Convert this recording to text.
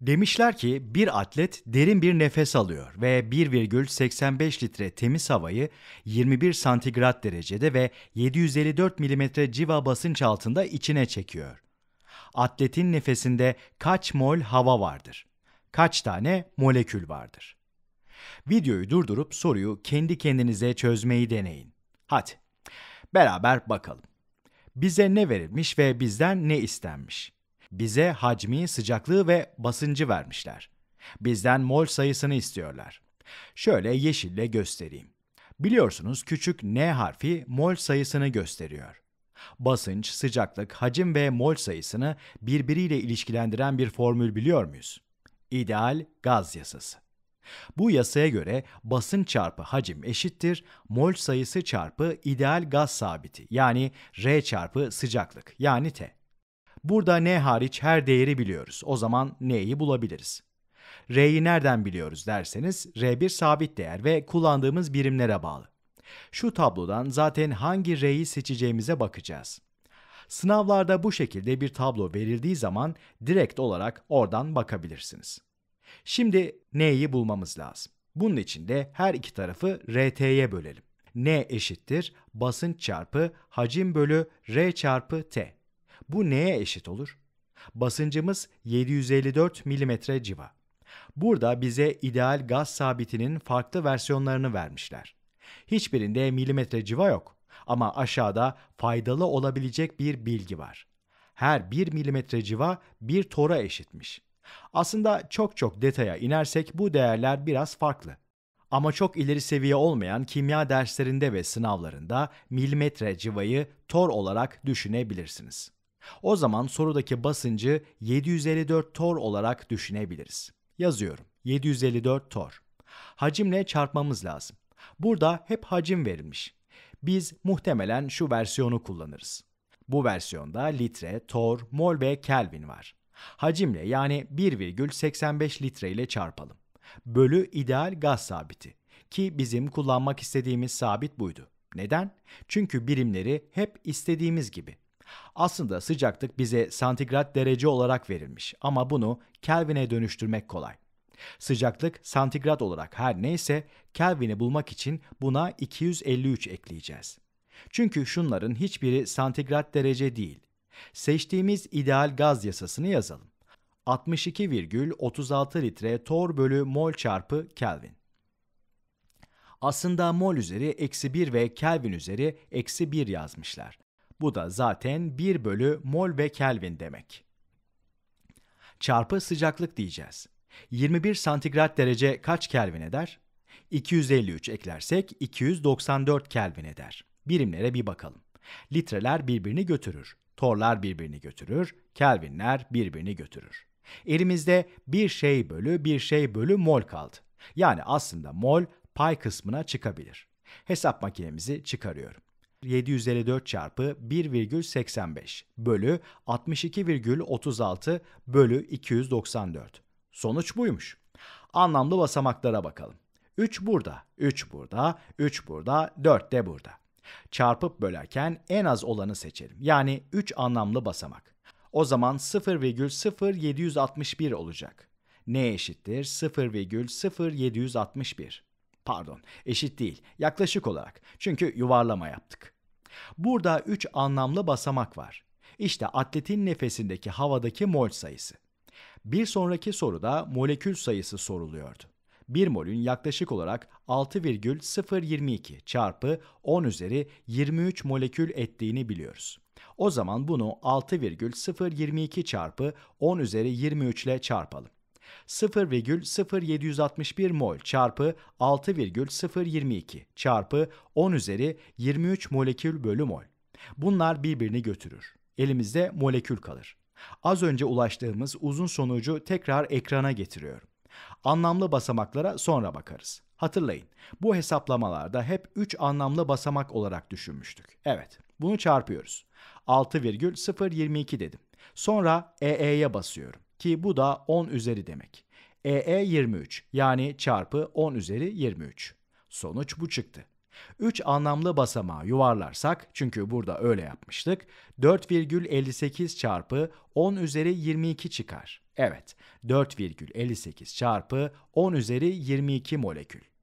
Demişler ki bir atlet derin bir nefes alıyor ve 1,85 litre temiz havayı 21 santigrat derecede ve 754 milimetre civa basınç altında içine çekiyor. Atletin nefesinde kaç mol hava vardır? Kaç tane molekül vardır? Videoyu durdurup soruyu kendi kendinize çözmeyi deneyin. Hadi beraber bakalım. Bize ne verilmiş ve bizden ne istenmiş? Bize hacmi, sıcaklığı ve basıncı vermişler. Bizden mol sayısını istiyorlar. Şöyle yeşille göstereyim. Biliyorsunuz küçük N harfi mol sayısını gösteriyor. Basınç, sıcaklık, hacim ve mol sayısını birbiriyle ilişkilendiren bir formül biliyor muyuz? İdeal gaz yasası. Bu yasaya göre basınç çarpı hacim eşittir mol sayısı çarpı ideal gaz sabiti yani R çarpı sıcaklık yani T. Burada n hariç her değeri biliyoruz. O zaman n'yi bulabiliriz. R'yi nereden biliyoruz derseniz r bir sabit değer ve kullandığımız birimlere bağlı. Şu tablodan zaten hangi R'yi seçeceğimize bakacağız. Sınavlarda bu şekilde bir tablo verildiği zaman direkt olarak oradan bakabilirsiniz. Şimdi n'yi bulmamız lazım. Bunun için de her iki tarafı rt'ye bölelim. n eşittir basınç çarpı hacim bölü r çarpı t. Bu neye eşit olur? Basıncımız 754 mm civa. Burada bize ideal gaz sabitinin farklı versiyonlarını vermişler. Hiçbirinde milimetre civa yok ama aşağıda faydalı olabilecek bir bilgi var. Her 1 milimetre civa bir tora eşitmiş. Aslında çok çok detaya inersek bu değerler biraz farklı. Ama çok ileri seviye olmayan kimya derslerinde ve sınavlarında milimetre civayı tor olarak düşünebilirsiniz. O zaman sorudaki basıncı 754 tor olarak düşünebiliriz. Yazıyorum. 754 tor. Hacimle çarpmamız lazım. Burada hep hacim verilmiş. Biz muhtemelen şu versiyonu kullanırız. Bu versiyonda litre, tor, mol ve kelvin var. Hacimle yani 1,85 litre ile çarpalım. Bölü ideal gaz sabiti ki bizim kullanmak istediğimiz sabit buydu. Neden? Çünkü birimleri hep istediğimiz gibi aslında sıcaklık bize santigrat derece olarak verilmiş ama bunu Kelvin'e dönüştürmek kolay. Sıcaklık santigrat olarak her neyse Kelvin'i bulmak için buna 253 ekleyeceğiz. Çünkü şunların hiçbiri santigrat derece değil. Seçtiğimiz ideal gaz yasasını yazalım. 62,36 litre tor bölü mol çarpı Kelvin. Aslında mol üzeri eksi 1 ve Kelvin üzeri eksi 1 yazmışlar. Bu da zaten 1 bölü mol ve kelvin demek. Çarpı sıcaklık diyeceğiz. 21 santigrat derece kaç kelvin eder? 253 eklersek 294 kelvin eder. Birimlere bir bakalım. Litreler birbirini götürür. Torlar birbirini götürür. Kelvinler birbirini götürür. Elimizde bir şey bölü bir şey bölü mol kaldı. Yani aslında mol pay kısmına çıkabilir. Hesap makinemizi çıkarıyorum. 754 çarpı 1,85 bölü 62,36 bölü 294. Sonuç buymuş. Anlamlı basamaklara bakalım. 3 burada, 3 burada, 3 burada, 4 de burada. Çarpıp bölerken en az olanı seçelim. Yani 3 anlamlı basamak. O zaman 0,0761 olacak. Ne eşittir 0,0761? Pardon, eşit değil. Yaklaşık olarak. Çünkü yuvarlama yaptık. Burada 3 anlamlı basamak var. İşte atletin nefesindeki havadaki mol sayısı. Bir sonraki soruda molekül sayısı soruluyordu. 1 molün yaklaşık olarak 6,022 çarpı 10 üzeri 23 molekül ettiğini biliyoruz. O zaman bunu 6,022 çarpı 10 üzeri 23 ile çarpalım. 0,0761 mol çarpı 6,022 çarpı 10 üzeri 23 molekül bölü mol. Bunlar birbirini götürür. Elimizde molekül kalır. Az önce ulaştığımız uzun sonucu tekrar ekrana getiriyorum. Anlamlı basamaklara sonra bakarız. Hatırlayın, bu hesaplamalarda hep 3 anlamlı basamak olarak düşünmüştük. Evet, bunu çarpıyoruz. 6,022 dedim. Sonra EE'ye basıyorum ki bu da 10 üzeri demek. EE 23 e yani çarpı 10 üzeri 23. Sonuç bu çıktı. 3 anlamlı basamağı yuvarlarsak çünkü burada öyle yapmıştık 4,58 çarpı 10 üzeri 22 çıkar. Evet 4,58 çarpı 10 üzeri 22 molekül.